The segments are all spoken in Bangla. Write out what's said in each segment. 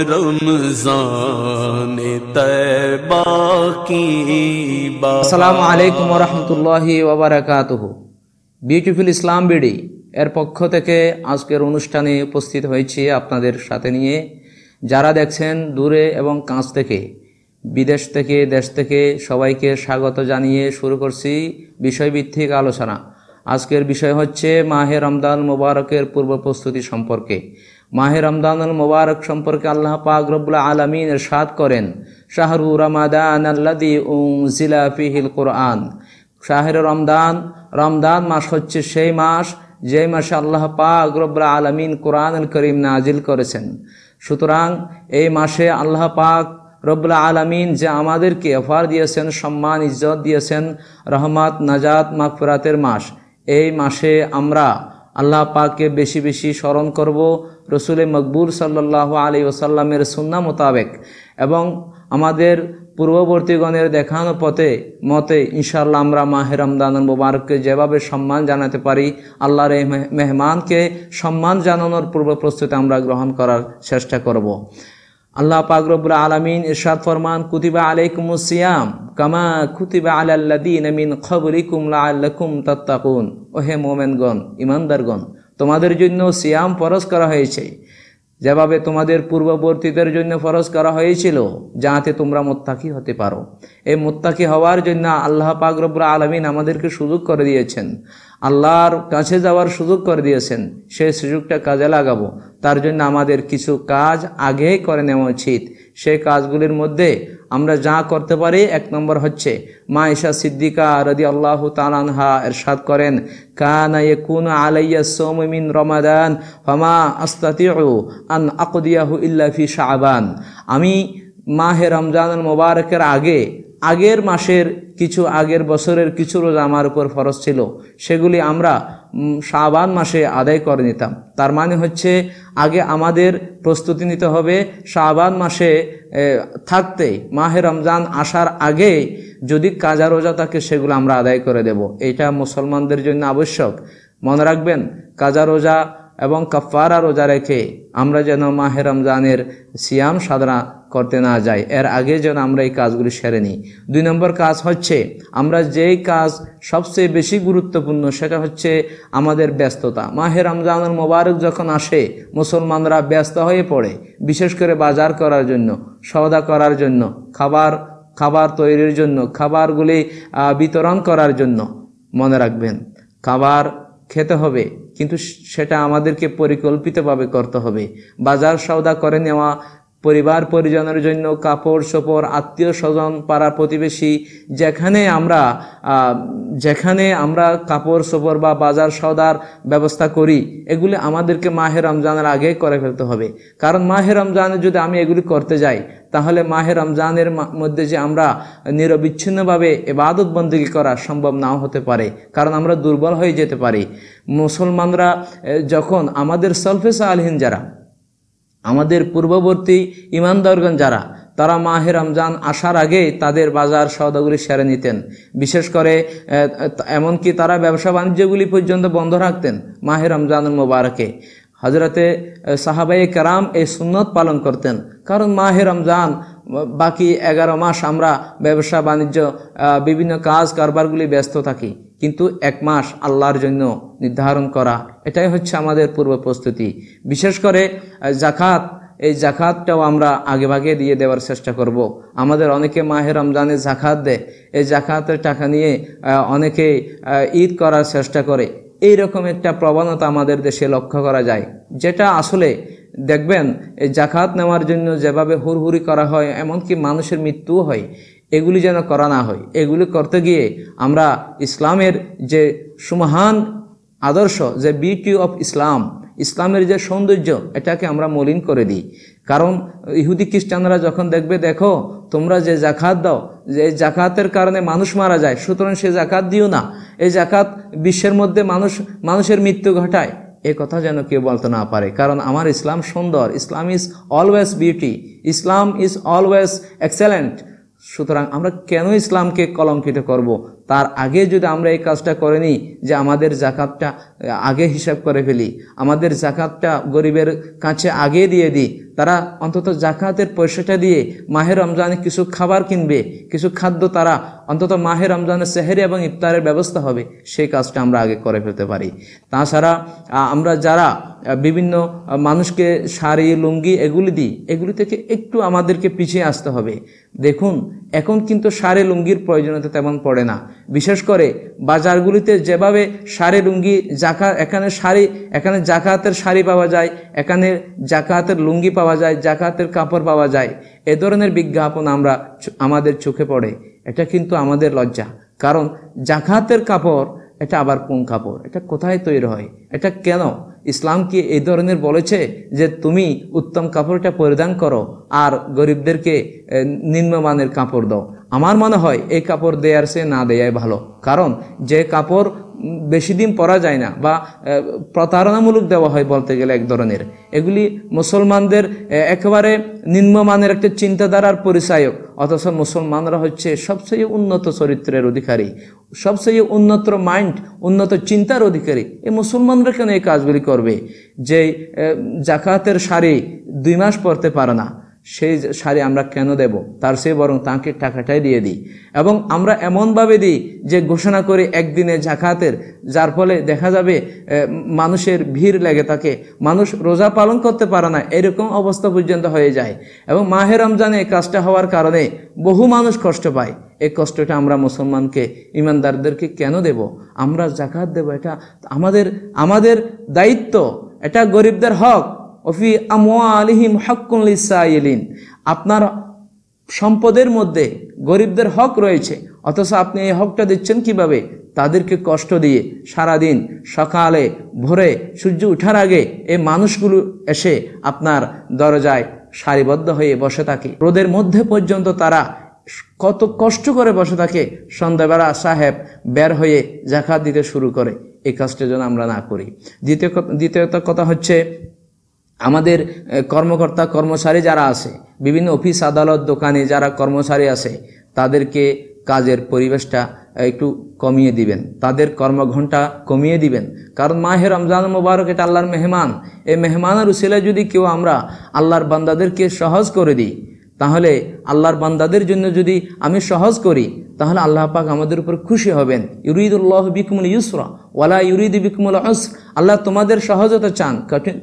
আসসালামু আলাইকুম রহমতুল্লাহি বিউটিফুল ইসলাম বিডি এর পক্ষ থেকে আজকের অনুষ্ঠানে উপস্থিত হয়েছি আপনাদের সাথে নিয়ে যারা দেখছেন দূরে এবং কাঁচ থেকে বিদেশ থেকে দেশ থেকে সবাইকে স্বাগত জানিয়ে শুরু করছি বিষয়ভিত্তিক আলোচনা আজকের বিষয় হচ্ছে মাহে রমদান মোবারকের পূর্ব প্রস্তুতি সম্পর্কে মাহে রমদানুল মুবারক সম্পর্কে আল্লাহ পাক রবুল্লা আলমিন সাদ করেন শাহরু রমাদান আল্লাদি উংজিলা ফিহিল কোরআন শাহের রমদান রমদান মাস হচ্ছে সেই মাস যে মাসে আল্লাহ পাক রব্লা আলমিন কোরআন করিম নাজিল করেছেন সুতরাং এই মাসে আল্লাহ পাক রব্লা আলমিন যে আমাদেরকে অফার দিয়েছেন সম্মান ইজ্জত দিয়েছেন রহমাত নাজাত মাকফুরাতের মাস এই মাসে আমরা আল্লাহ পাককে বেশি বেশি স্মরণ করব রসুলে মকবুল সাল্লাহ আলী ওসাল্লামের সুন্না মোতাবেক এবং আমাদের পূর্ববর্তীগণের দেখানো পথে মতে ইনশাল্লাহ আমরা মাহের রমদান মুবারককে যেভাবে সম্মান জানাতে পারি আল্লাহর এই মেহমানকে সম্মান জানানোর পূর্ব প্রস্তুতি আমরা গ্রহণ করার চেষ্টা করব। আল্লাহ পাকরবুল আলমিন ইরশাদ ফরমান কুতিবা আলাইকুম সিয়াম কামা কুতিবা আলাল্লাদিন ইকুমলা খবরিকুম লাল্লাকুম তাত্তাকুন ওহে মোমেনগণ ইমানদারগণ তোমাদের জন্য সিয়াম ফরজ করা হয়েছে যেভাবে তোমাদের পূর্ববর্তীদের জন্য ফরজ করা হয়েছিল যাতে তোমরা মোত্তাকি হতে পারো এই মোত্তাকি হওয়ার জন্য আল্লাহ পাকরবুর আলমিন আমাদেরকে সুযোগ করে দিয়েছেন আল্লাহর কাছে যাওয়ার সুযোগ করে দিয়েছেন সেই সুযোগটা কাজে লাগাবো তার জন্য আমাদের কিছু কাজ আগে করে নেওয়া উচিত সেই কাজগুলির মধ্যে আমরা যা করতে পারি এক নম্বর হচ্ছে মা ইশা সিদ্দিকা রদি আল্লাহ তালানহা এরশাদ করেন কানা কুন আলাইয়া সোমিন রমাদান হমা আস্তাতিউ আন আকদিয়াহু ইল্লাফি শাহবান আমি মাহে রমজান মোবারকের আগে আগের মাসের কিছু আগের বছরের কিছু রোজা আমার উপর ফরজ ছিল সেগুলি আমরা শাবান মাসে আদায় করে নিতাম তার মানে হচ্ছে আগে আমাদের প্রস্তুতি নিতে হবে শাবান মাসে থাকতে মাহে রমজান আসার আগে যদি কাজা রোজা থাকে সেগুলো আমরা আদায় করে দেব এটা মুসলমানদের জন্য আবশ্যক মনে রাখবেন কাজা রোজা এবং কাফারা রোজা রেখে আমরা যেন মাহে রমজানের সিয়াম সাধনা করতে না যাই এর আগে যেন আমরা এই কাজগুলি সেরে নিই দুই নম্বর কাজ হচ্ছে আমরা যেই কাজ সবচেয়ে বেশি গুরুত্বপূর্ণ সেটা হচ্ছে আমাদের ব্যস্ততা মাহে রমজানের মোবারক যখন আসে মুসলমানরা ব্যস্ত হয়ে পড়ে বিশেষ করে বাজার করার জন্য সওদা করার জন্য খাবার খাবার তৈরির জন্য খাবারগুলি বিতরণ করার জন্য মনে রাখবেন খাবার খেতে হবে কিন্তু সেটা আমাদেরকে পরিকল্পিতভাবে করতে হবে বাজার সৌদা করে নেওয়া পরিবার পরিজনের জন্য কাপড় চোপড় আত্মীয় স্বজন পাড়া প্রতিবেশী যেখানে আমরা যেখানে আমরা কাপড় চোপড় বা বাজার সদার ব্যবস্থা করি এগুলি আমাদেরকে মাহে রমজানের আগে করে ফেলতে হবে কারণ মাহে রমজানে যদি আমি এগুলি করতে যাই তাহলে মাহে রমজানের মধ্যে যে আমরা নিরবিচ্ছিন্নভাবে এবাদত বন্দী করা সম্ভব নাও হতে পারে কারণ আমরা দুর্বল হয়ে যেতে পারি মুসলমানরা যখন আমাদের সলফেসা আলহিন যারা আমাদের পূর্ববর্তী ইমানদারগণ যারা তারা মাহে রমজান আসার আগে তাদের বাজার সদাগুলি সেরে নিতেন বিশেষ করে এমনকি তারা ব্যবসা বাণিজ্যগুলি পর্যন্ত বন্ধ রাখতেন মাহে রমজান মোবারকে হজরতে সাহাবাই কারাম এই সুন্নত পালন করতেন কারণ মাহে রমজান বাকি এগারো মাস আমরা ব্যবসা বাণিজ্য বিভিন্ন কাজ কারবারগুলি ব্যস্ত থাকি কিন্তু এক মাস আল্লাহর জন্য নির্ধারণ করা এটাই হচ্ছে আমাদের পূর্ব প্রস্তুতি বিশেষ করে জাকাত এই জাকাতটাও আমরা আগেভাগে দিয়ে দেওয়ার চেষ্টা করব। আমাদের অনেকে মাহের রমজানে জাকাত দেয় এই জাকাতের টাকা নিয়ে অনেকে ঈদ করার চেষ্টা করে এই রকম একটা প্রবণতা আমাদের দেশে লক্ষ্য করা যায় যেটা আসলে দেখবেন এই জাকাত নেওয়ার জন্য যেভাবে হুরহুরি করা হয় এমনকি মানুষের মৃত্যুও হয় এগুলি যেন করা না হয় এগুলি করতে গিয়ে আমরা ইসলামের যে সুমহান আদর্শ যে বিউটি অফ ইসলাম ইসলামের যে সৌন্দর্য এটাকে আমরা মলিন করে দিই কারণ ইহুদি খ্রিস্টানরা যখন দেখবে দেখো তোমরা যে জাকাত দাও যে জাকাতের কারণে মানুষ মারা যায় সুতরাং সে জাকাত দিও না এই জাকাত বিশ্বের মধ্যে মানুষ মানুষের মৃত্যু ঘটায় এ কথা যেন কেউ বলতে না পারে কারণ আমার ইসলাম সুন্দর Islam is always beauty Islam is always excellent সুতরাং আমরা কেন ইসলামকে কলঙ্কিত করব। তার আগে যদি আমরা এই কাজটা করে নিই যে আমাদের জাকাতটা আগে হিসাব করে ফেলি আমাদের জাকাতটা গরিবের কাছে আগে দিয়ে দিই তারা অন্তত জাকাতের পয়সাটা দিয়ে মাহের রমজানে কিছু খাবার কিনবে কিছু খাদ্য তারা অন্তত মাহের রমজানের সেহের এবং ইফতারের ব্যবস্থা হবে সেই কাজটা আমরা আগে করে ফেলতে পারি তাছাড়া আমরা যারা বিভিন্ন মানুষকে শাড়ি লুঙ্গি এগুলি দিই এগুলি থেকে একটু আমাদেরকে পিছিয়ে আসতে হবে দেখুন এখন কিন্তু সারে লুঙ্গির প্রয়োজনীয়তা তেমন পড়ে না বিশেষ করে বাজারগুলিতে যেভাবে সারে লুঙ্গি জাকা এখানে শাড়ি এখানে জাকাতের শাড়ি পাওয়া যায় এখানে জাকাতের লুঙ্গি পাওয়া যায় জাকাতের কাপড় পাওয়া যায় এ ধরনের বিজ্ঞাপন আমরা আমাদের চোখে পড়ে এটা কিন্তু আমাদের লজ্জা কারণ জাকাতের কাপড় এটা আবার কোন কাপড় এটা কোথায় তৈরি হয় এটা কেন ইসলাম কি এই ধরনের বলেছে যে তুমি উত্তম কাপড়টা পরিধান করো আর গরিবদেরকে নিম্নমানের কাপড় দাও আমার মনে হয় এই কাপড় দেয়ার সে না দেয়াই ভালো কারণ যে কাপড় বেশি দিন পরা যায় না বা প্রতারণামূলক দেওয়া হয় বলতে গেলে এক ধরনের এগুলি মুসলমানদের একেবারে নিম্নমানের একটা চিন্তাধারার পরিচায়ক অথচ মুসলমানরা হচ্ছে সবচেয়ে উন্নত চরিত্রের অধিকারী সবচেয়ে উন্নত মাইন্ড উন্নত চিন্তার অধিকারী এই মুসলমানরা কেন এই কাজগুলি করবে যে জাকাতের শাড়ি দুই মাস পরতে পারে না সেই শাড়ি আমরা কেন দেব তার সে বরং তাকে টাকাটাই দিয়ে দিই এবং আমরা এমনভাবে দিই যে ঘোষণা করি একদিনে জাকাতের যার ফলে দেখা যাবে মানুষের ভিড় লেগে থাকে মানুষ রোজা পালন করতে পারে না এরকম অবস্থা পর্যন্ত হয়ে যায় এবং মাহের রমজানে কাজটা হওয়ার কারণে বহু মানুষ কষ্ট পায় এই কষ্টটা আমরা মুসলমানকে ইমানদারদেরকে কেন দেব আমরা জাকাত দেব এটা আমাদের আমাদের দায়িত্ব এটা গরিবদের হক ওফি আমোয়া আলিহিম হকুল ইসাইলিন আপনার সম্পদের মধ্যে গরিবদের হক রয়েছে অথচ আপনি এই হকটা দিচ্ছেন কিভাবে তাদেরকে কষ্ট দিয়ে সারাদিন সকালে ভোরে সূর্য ওঠার আগে এই মানুষগুলো এসে আপনার দরজায় সারিবদ্ধ হয়ে বসে থাকে রোদের মধ্যে পর্যন্ত তারা কত কষ্ট করে বসে থাকে সন্ধ্যাবেলা সাহেব বের হয়ে জাখা দিতে শুরু করে এই কাজটা যেন আমরা না করি দ্বিতীয় দ্বিতীয়ত কথা হচ্ছে আমাদের কর্মকর্তা কর্মচারী যারা আছে বিভিন্ন অফিস আদালত দোকানে যারা কর্মচারী আছে তাদেরকে কাজের পরিবেশটা একটু কমিয়ে দিবেন তাদের কর্মঘণ্টা কমিয়ে দিবেন কারণ মাহে রমজান মুবারক এটা আল্লাহর মেহমান এই মেহমানের উসিলায় যদি কেউ আমরা আল্লাহর বান্দাদেরকে সহজ করে দিই তাহলে আল্লাহর বান্দাদের জন্য যদি আমি সহজ করি তাহলে আল্লাহ পাক আমাদের উপর খুশি হবেন ইউরিদুল্লাহ বিকমুল ইউসরা ওয়ালা ইউরিদ বিকমুল আস আল্লাহ তোমাদের সহজতা চান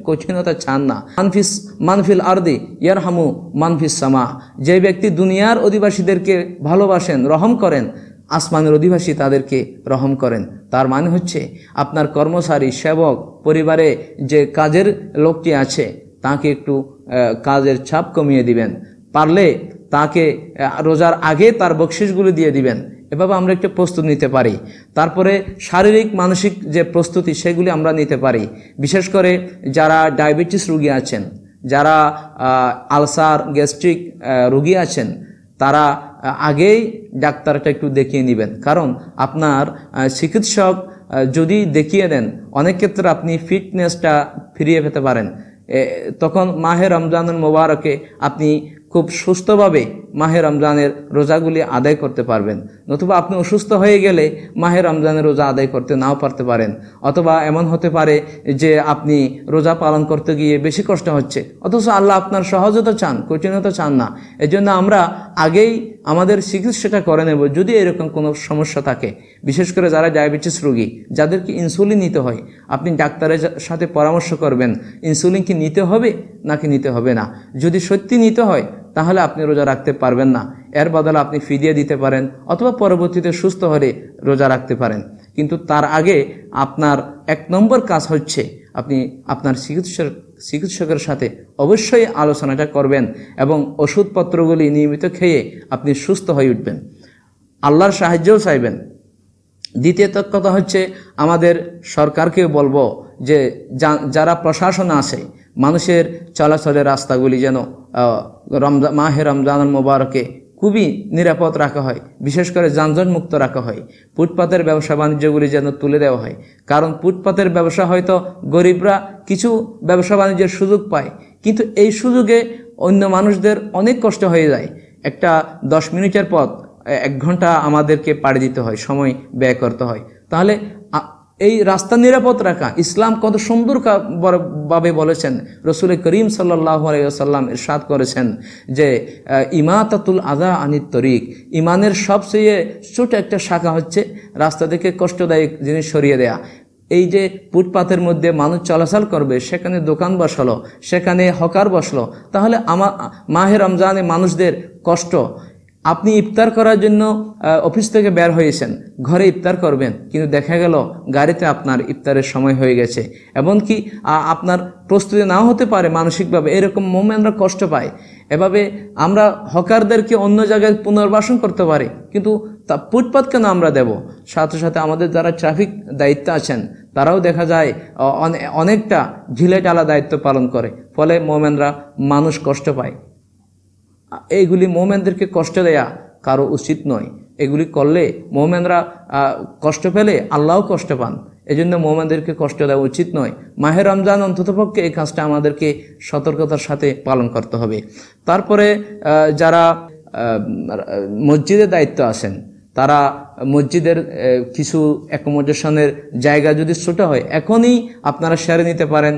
কঠিনতা চান না মানফিস মানফিল আর্দি ইয়ারহামু মানফিস সামা যে ব্যক্তি দুনিয়ার অধিবাসীদেরকে ভালোবাসেন রহম করেন আসমানের অধিবাসী তাদেরকে রহম করেন তার মানে হচ্ছে আপনার কর্মচারী সেবক পরিবারে যে কাজের লোকটি আছে তাকে একটু কাজের ছাপ কমিয়ে দিবেন পারলে তাকে রোজার আগে তার বকশিসগুলি দিয়ে দিবেন এভাবে আমরা একটু প্রস্তুত নিতে পারি তারপরে শারীরিক মানসিক যে প্রস্তুতি সেগুলি আমরা নিতে পারি বিশেষ করে যারা ডায়াবেটিস রুগী আছেন যারা আলসার গ্যাস্ট্রিক রুগী আছেন তারা আগেই ডাক্তারটা একটু দেখিয়ে নেবেন কারণ আপনার চিকিৎসক যদি দেখিয়ে দেন অনেক ক্ষেত্রে আপনি ফিটনেসটা ফিরিয়ে পেতে পারেন তখন মাহের রমজানুল মোবারকে আপনি খুব সুস্থভাবে মাহে রমজানের রোজাগুলি আদায় করতে পারবেন নতুবা আপনি অসুস্থ হয়ে গেলে মাহে রমজানের রোজা আদায় করতে নাও পারতে পারেন অথবা এমন হতে পারে যে আপনি রোজা পালন করতে গিয়ে বেশি কষ্ট হচ্ছে অথচ আল্লাহ আপনার সহজতা চান কঠিনতা চান না এজন্য আমরা আগেই আমাদের চিকিৎসাটা করে নেব যদি এরকম কোনো সমস্যা থাকে বিশেষ করে যারা ডায়াবেটিস রোগী যাদেরকে ইনসুলিন নিতে হয় আপনি ডাক্তারের সাথে পরামর্শ করবেন ইনসুলিন কি নিতে হবে নাকি নিতে হবে না যদি সত্যি নিতে হয় তাহলে আপনি রোজা রাখতে পারবেন না এর বদলে আপনি ফিদিয়ে দিতে পারেন অথবা পরবর্তীতে সুস্থ হলে রোজা রাখতে পারেন কিন্তু তার আগে আপনার এক নম্বর কাজ হচ্ছে আপনি আপনার চিকিৎসক চিকিৎসকের সাথে অবশ্যই আলোচনাটা করবেন এবং ওষুধপত্রগুলি নিয়মিত খেয়ে আপনি সুস্থ হয়ে উঠবেন আল্লাহর সাহায্যও চাইবেন দ্বিতীয়ত কথা হচ্ছে আমাদের সরকারকে বলবো যে যারা প্রশাসন আছে মানুষের চলাচলের রাস্তাগুলি যেন রমজা মাহে রমজানুল মোবারকে খুবই নিরাপদ রাখা হয় বিশেষ করে যানজটমুক্ত রাখা হয় ফুটপাতের ব্যবসা বাণিজ্যগুলি যেন তুলে দেওয়া হয় কারণ ফুটপাতের ব্যবসা হয়তো গরিবরা কিছু ব্যবসা বাণিজ্যের সুযোগ পায় কিন্তু এই সুযোগে অন্য মানুষদের অনেক কষ্ট হয়ে যায় একটা দশ মিনিটের পথ এক ঘন্টা আমাদেরকে পাড়ি দিতে হয় সময় ব্যয় করতে হয় তাহলে এই রাস্তা নিরাপদ রাখা ইসলাম কত সুন্দর ভাবে বলেছেন রসুল করিম সাল্লাহ আলাইসাল্লাম ইরশাদ করেছেন যে ইমাতাতুল আদা আনিত তরিক ইমানের সবচেয়ে ছোট একটা শাখা হচ্ছে রাস্তা থেকে কষ্টদায়ক জিনিস সরিয়ে দেয়া এই যে ফুটপাতের মধ্যে মানুষ চলাচল করবে সেখানে দোকান বসালো সেখানে হকার বসলো তাহলে আমার মাহের রমজানে মানুষদের কষ্ট আপনি ইফতার করার জন্য অফিস থেকে বের হয়েছেন ঘরে ইফতার করবেন কিন্তু দেখা গেল গাড়িতে আপনার ইফতারের সময় হয়ে গেছে এমনকি আপনার প্রস্তুতি নাও হতে পারে মানসিকভাবে এরকম মোমেন্টরা কষ্ট পায় এভাবে আমরা হকারদেরকে অন্য জায়গায় পুনর্বাসন করতে পারি কিন্তু তা ফুটপাত কেন আমরা দেব সাথে সাথে আমাদের যারা ট্রাফিক দায়িত্ব আছেন তারাও দেখা যায় অনেকটা ঝিলেটালা দায়িত্ব পালন করে ফলে মোমেনরা মানুষ কষ্ট পায় এইগুলি মোমেনদেরকে কষ্ট দেয়া কারো উচিত নয় এগুলি করলে মোমেনরা কষ্ট পেলে আল্লাহও কষ্ট পান এজন্য মোমেনদেরকে কষ্ট দেওয়া উচিত নয় মাহের রমজান অন্ততপক্ষে এই কাজটা আমাদেরকে সতর্কতার সাথে পালন করতে হবে তারপরে যারা মসজিদের দায়িত্ব আছেন তারা মসজিদের কিছু অ্যাকোমোডেশনের জায়গা যদি ছোটো হয় এখনই আপনারা সেরে নিতে পারেন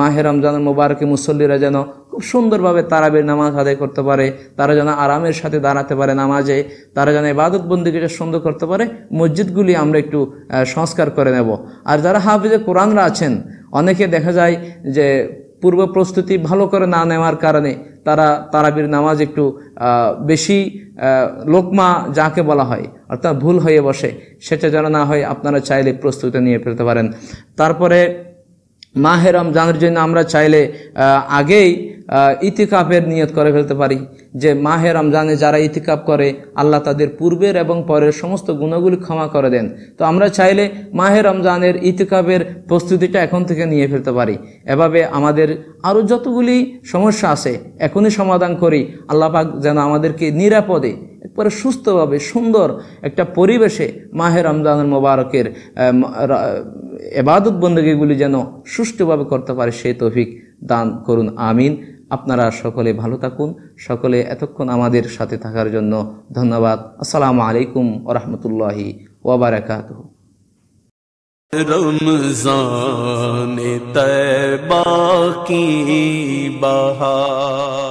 মাহের রমজান মোবারকে মুসল্লিরা যেন খুব সুন্দরভাবে তারাবির নামাজ আদায় করতে পারে তারা যেন আরামের সাথে দাঁড়াতে পারে নামাজে তারা যেন ইবাদত বন্দীকে সুন্দর করতে পারে মসজিদগুলি আমরা একটু সংস্কার করে নেব আর যারা হাফিজে কোরআনরা আছেন অনেকে দেখা যায় যে পূর্ব প্রস্তুতি ভালো করে না নেওয়ার কারণে তারা তারাবির নামাজ একটু বেশি লোকমা যাকে বলা হয় অর্থাৎ ভুল হয়ে বসে সেটা যেন না হয় আপনারা চাইলে প্রস্তুতি নিয়ে ফেলতে পারেন তারপরে মাহেরম জানার জন্য আমরা চাইলে আগেই ইতিকাফের নিয়ত করে ফেলতে পারি যে মাহে রমজানে যারা ইতিকাপ করে আল্লাহ তাদের পূর্বের এবং পরের সমস্ত গুণগুলি ক্ষমা করে দেন তো আমরা চাইলে মাহে রমজানের ইতিকাপের প্রস্তুতিটা এখন থেকে নিয়ে ফেলতে পারি এভাবে আমাদের আরও যতগুলি সমস্যা আছে এখনই সমাধান করি আল্লাপাক যেন আমাদেরকে নিরাপদে একবারে সুস্থভাবে সুন্দর একটা পরিবেশে মাহে রমজানের মোবারকের এবাদত বন্দীগুলি যেন সুষ্ঠুভাবে করতে পারে সেই তফিক দান করুন আমিন আপনারা সকলে ভালো থাকুন সকলে এতক্ষণ আমাদের সাথে থাকার জন্য ধন্যবাদ আসসালামু আলাইকুম ওরহমতুল্লাহি ওবরাকাত রমজান তৈবা কি বাহা